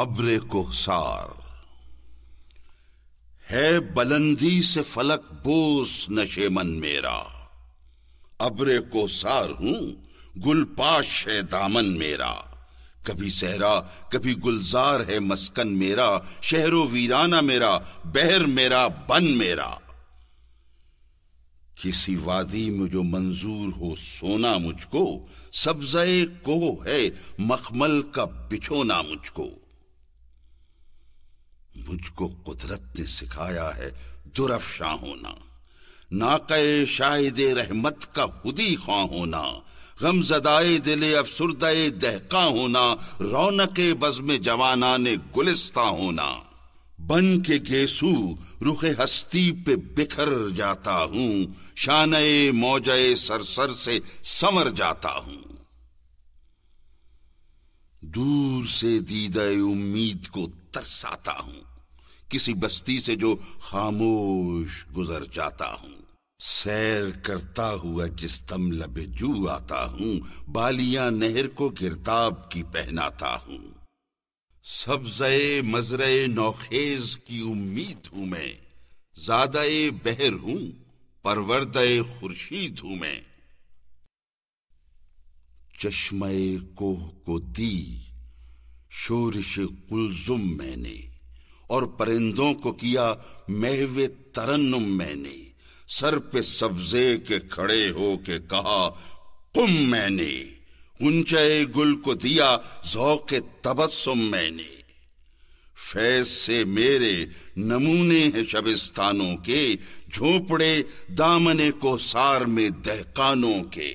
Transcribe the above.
ابر کو سار ہے بلندی سے فلک بوس نشے من میرا ابر کو سار ہوں گل پاش ہے دامن میرا کبھی صحرا کبھی گلزار ہے مسکن میرا شہر و ویرانہ میرا بہر میرا بن میرا کسی وادی میں جو منظور ہو سونا مجھ کو سبزے کو ہے مخمل کا بچھونا مجھ کو تجھ کو قدرت نے سکھایا ہے درف شاہ ہونا ناقے شاہد رحمت کا ہدی خواہ ہونا غم زدائے دل افسردہ ہونا رونق بزم میں نے گلستہ ہونا بن کے گیسو رخ ہستی پہ بکھر جاتا ہوں شانئے موجے سر سر سے سمر جاتا ہوں دور سے دیدہ امید کو ترساتا ہوں کسی بستی سے جو خاموش گزر جاتا ہوں سیر کرتا ہوا جس تم لب جو آتا ہوں بالیاں نہر کو گرتاب کی پہناتا ہوں سبزے مزرے نوخیز کی امید ہوں میں زیادہ بہر ہوں پرورد خورشید ہوں میں چشمے کوہ کو دی شورش قلزم میں نے اور پرندوں کو کیا ترنم میں نے سر پہ سبزے کے کھڑے ہو کے کہا کم میں نے انچے گل کو دیا ذوق تبسم میں نے فیض سے میرے نمونے ہیں شبستانوں کے جھونپڑے دامنے کو سار میں دہکانوں کے